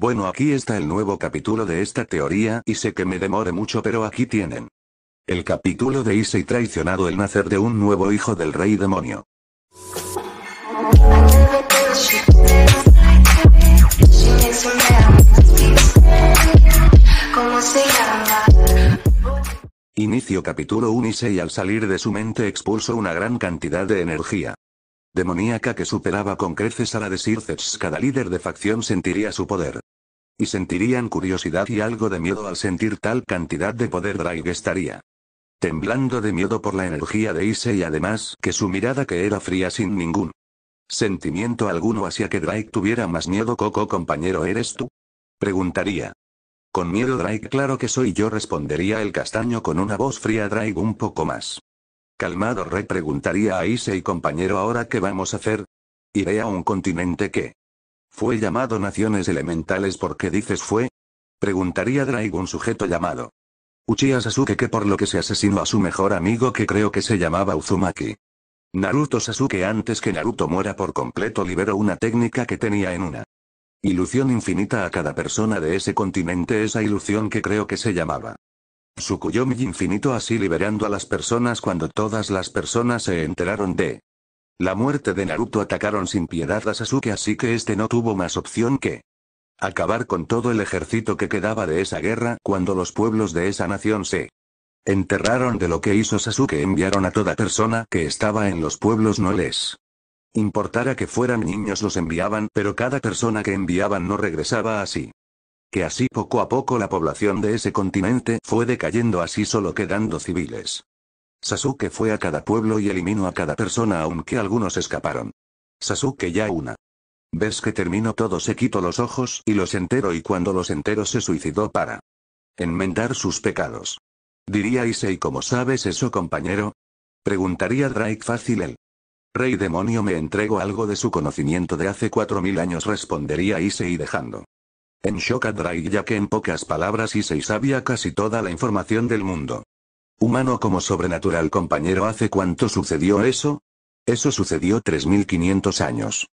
Bueno aquí está el nuevo capítulo de esta teoría y sé que me demore mucho pero aquí tienen. El capítulo de Issei traicionado el nacer de un nuevo hijo del rey demonio. Inicio capítulo 1 Issei al salir de su mente expulsó una gran cantidad de energía demoníaca que superaba con creces a la de Circeps. Cada líder de facción sentiría su poder. Y sentirían curiosidad y algo de miedo al sentir tal cantidad de poder. Drake estaría temblando de miedo por la energía de Ise y además que su mirada que era fría sin ningún sentimiento alguno hacia que Drake tuviera más miedo. Coco compañero, ¿eres tú? Preguntaría. Con miedo Drake claro que soy yo respondería el castaño con una voz fría Drake un poco más. Calmado re preguntaría a y compañero ahora qué vamos a hacer. Iré a un continente que fue llamado Naciones Elementales porque dices fue. Preguntaría Draig un sujeto llamado Uchiha Sasuke que por lo que se asesinó a su mejor amigo que creo que se llamaba Uzumaki. Naruto Sasuke antes que Naruto muera por completo liberó una técnica que tenía en una ilusión infinita a cada persona de ese continente esa ilusión que creo que se llamaba Tsukuyomi infinito así liberando a las personas cuando todas las personas se enteraron de la muerte de Naruto atacaron sin piedad a Sasuke así que este no tuvo más opción que acabar con todo el ejército que quedaba de esa guerra cuando los pueblos de esa nación se enterraron de lo que hizo Sasuke enviaron a toda persona que estaba en los pueblos no les importara que fueran niños los enviaban pero cada persona que enviaban no regresaba así que así poco a poco la población de ese continente fue decayendo así solo quedando civiles. Sasuke fue a cada pueblo y eliminó a cada persona aunque algunos escaparon. Sasuke ya una. Ves que terminó todo se quitó los ojos y los enteró y cuando los enteró se suicidó para enmendar sus pecados. Diría y ¿cómo sabes eso compañero? Preguntaría Drake fácil el... Rey demonio me entrego algo de su conocimiento de hace cuatro mil años respondería Issei dejando en Shokadrai ya que en pocas palabras Issei sabía casi toda la información del mundo. Humano como sobrenatural compañero ¿hace cuánto sucedió eso? Eso sucedió 3500 años.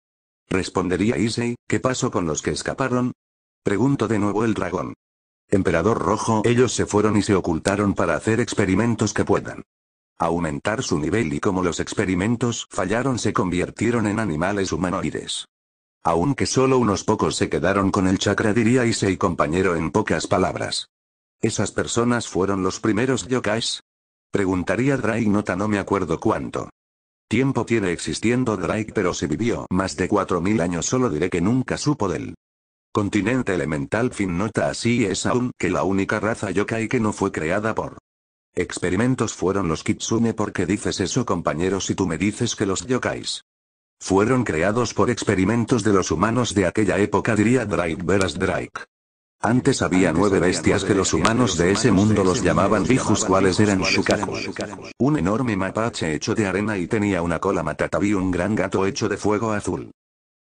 Respondería Issei, ¿qué pasó con los que escaparon? Preguntó de nuevo el dragón. Emperador Rojo, ellos se fueron y se ocultaron para hacer experimentos que puedan aumentar su nivel y como los experimentos fallaron se convirtieron en animales humanoides. Aunque solo unos pocos se quedaron con el chakra diría y compañero en pocas palabras. ¿Esas personas fueron los primeros yokais? Preguntaría Drake nota no me acuerdo cuánto. Tiempo tiene existiendo Drake pero se vivió más de 4.000 años solo diré que nunca supo del continente elemental fin nota así es aún que la única raza yokai que no fue creada por experimentos fueron los kitsune porque dices eso compañero si tú me dices que los yokais fueron creados por experimentos de los humanos de aquella época diría Drake Veras Drake. Antes había nueve bestias que los humanos de ese mundo los llamaban bijus cuales eran Shukaku. Un enorme mapache hecho de arena y tenía una cola matatabi un gran gato hecho de fuego azul.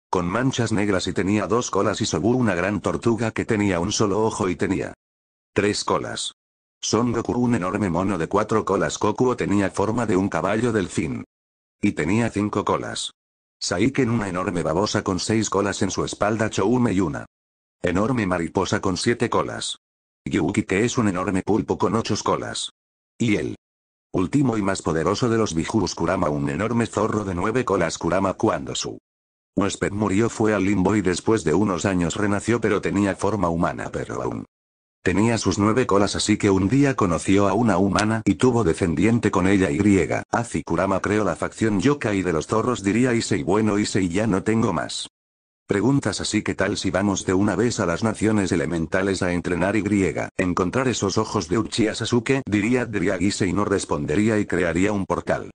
Con manchas negras y tenía dos colas y sobu una gran tortuga que tenía un solo ojo y tenía tres colas. Son Goku un enorme mono de cuatro colas Kokuo tenía forma de un caballo delfín. Y tenía cinco colas en una enorme babosa con seis colas en su espalda Choume y una enorme mariposa con siete colas. Yuki que es un enorme pulpo con ocho colas. Y el Último y más poderoso de los Bijurus Kurama un enorme zorro de nueve colas Kurama cuando su huésped murió fue al limbo y después de unos años renació pero tenía forma humana pero aún Tenía sus nueve colas así que un día conoció a una humana y tuvo descendiente con ella y griega. Azikurama creó la facción yokai de los zorros diría Issei bueno y ya no tengo más. Preguntas así que tal si vamos de una vez a las naciones elementales a entrenar y griega. Encontrar esos ojos de Uchiha Sasuke diría diría y no respondería y crearía un portal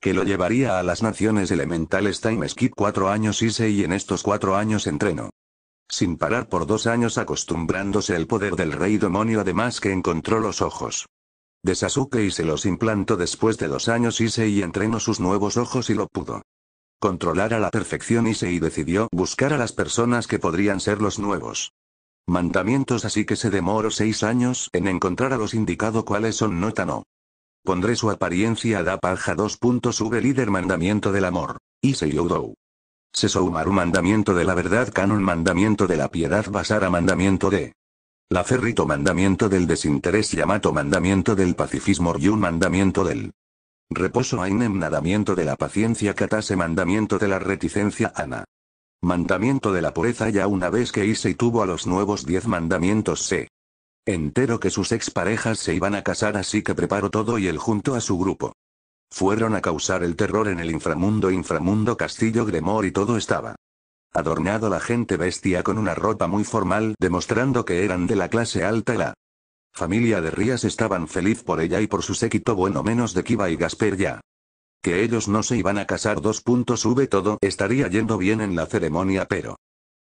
que lo llevaría a las naciones elementales Time Skip 4 años Ysei, y en estos 4 años entreno sin parar por dos años acostumbrándose al poder del rey demonio además que encontró los ojos de Sasuke y se los implantó después de dos años y entrenó sus nuevos ojos y lo pudo controlar a la perfección y decidió buscar a las personas que podrían ser los nuevos mandamientos así que se demoró seis años en encontrar a los indicado cuáles son no Pondré su apariencia a da paja 2.v líder mandamiento del amor. y yudou un mandamiento de la verdad canon mandamiento de la piedad basara mandamiento de la ferrito mandamiento del desinterés Yamato mandamiento del pacifismo un mandamiento del reposo Ainem Nadamiento de la paciencia Katase mandamiento de la reticencia Ana mandamiento de la pureza ya una vez que hice y tuvo a los nuevos diez mandamientos se entero que sus exparejas se iban a casar así que preparó todo y él junto a su grupo fueron a causar el terror en el inframundo inframundo castillo Gremor y todo estaba adornado la gente bestia con una ropa muy formal demostrando que eran de la clase alta la familia de Rías estaban feliz por ella y por su séquito bueno menos de Kiba y Gasper ya que ellos no se iban a casar dos puntos todo estaría yendo bien en la ceremonia pero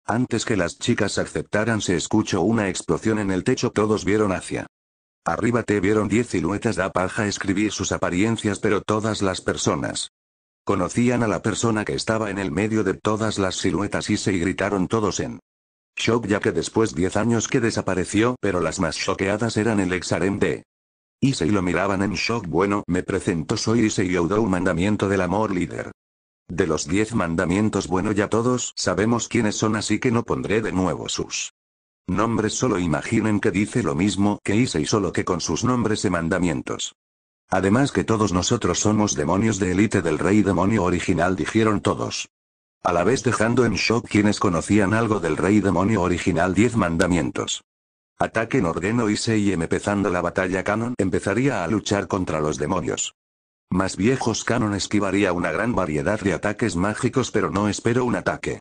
antes que las chicas aceptaran se escuchó una explosión en el techo todos vieron hacia Arriba te vieron diez siluetas da paja escribir sus apariencias pero todas las personas. Conocían a la persona que estaba en el medio de todas las siluetas y se gritaron todos en shock ya que después 10 años que desapareció pero las más choqueadas eran el ex exarem de se lo miraban en shock bueno me presento soy Issei un mandamiento del amor líder. De los 10 mandamientos bueno ya todos sabemos quiénes son así que no pondré de nuevo sus Nombres solo imaginen que dice lo mismo que hice y solo que con sus nombres y mandamientos. Además que todos nosotros somos demonios de élite del rey demonio original dijeron todos. A la vez dejando en shock quienes conocían algo del rey demonio original 10 mandamientos. Ataque Ise y empezando la batalla Canon empezaría a luchar contra los demonios. Más viejos Canon esquivaría una gran variedad de ataques mágicos pero no espero un ataque.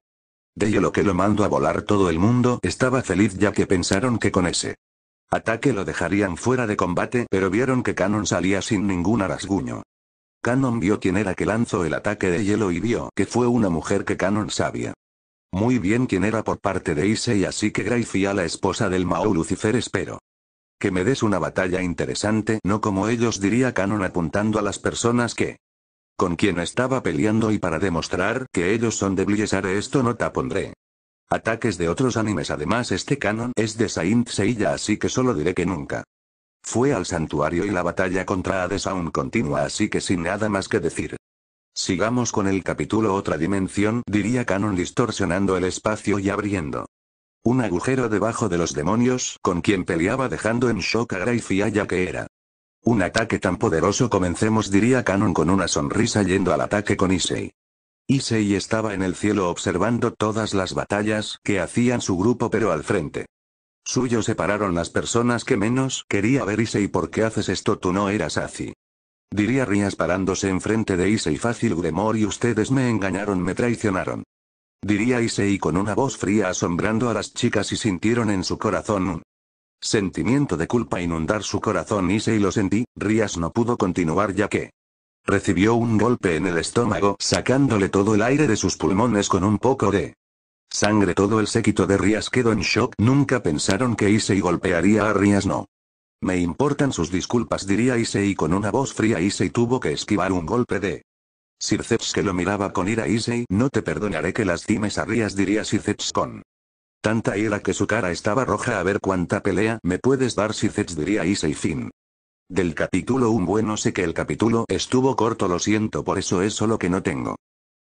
De hielo que lo mandó a volar todo el mundo estaba feliz ya que pensaron que con ese ataque lo dejarían fuera de combate pero vieron que Canon salía sin ningún rasguño. Canon vio quién era que lanzó el ataque de hielo y vio que fue una mujer que Canon sabía. Muy bien quién era por parte de y así que graifía a la esposa del Mao Lucifer espero. Que me des una batalla interesante no como ellos diría Canon apuntando a las personas que con quien estaba peleando y para demostrar que ellos son de haré esto no pondré. Ataques de otros animes además este canon es de Saint Seiya así que solo diré que nunca. Fue al santuario y la batalla contra Hades aún continúa así que sin nada más que decir. Sigamos con el capítulo otra dimensión diría canon distorsionando el espacio y abriendo un agujero debajo de los demonios con quien peleaba dejando en shock a Grayfia ya que era un ataque tan poderoso comencemos diría Canon con una sonrisa yendo al ataque con Issei. Issei estaba en el cielo observando todas las batallas que hacían su grupo pero al frente. Suyo separaron las personas que menos quería ver Issei ¿por qué haces esto tú no eras así? Diría Rías parándose enfrente de Issei fácil Gremor y ustedes me engañaron me traicionaron. Diría Issei con una voz fría asombrando a las chicas y sintieron en su corazón un Sentimiento de culpa inundar su corazón y lo sentí, Rías no pudo continuar ya que recibió un golpe en el estómago sacándole todo el aire de sus pulmones con un poco de sangre. Todo el séquito de Rías quedó en shock. Nunca pensaron que Issei golpearía a Rías no. Me importan sus disculpas diría Issei con una voz fría Issei tuvo que esquivar un golpe de Sirceps que lo miraba con ira Issei no te perdonaré que lastimes a Rías diría Sirceps con Tanta era que su cara estaba roja a ver cuánta pelea me puedes dar si Zets diría y fin. Del capítulo un bueno sé que el capítulo estuvo corto lo siento por eso es solo que no tengo.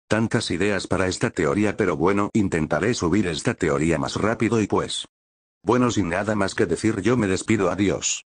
Tantas ideas para esta teoría pero bueno intentaré subir esta teoría más rápido y pues. Bueno sin nada más que decir yo me despido adiós.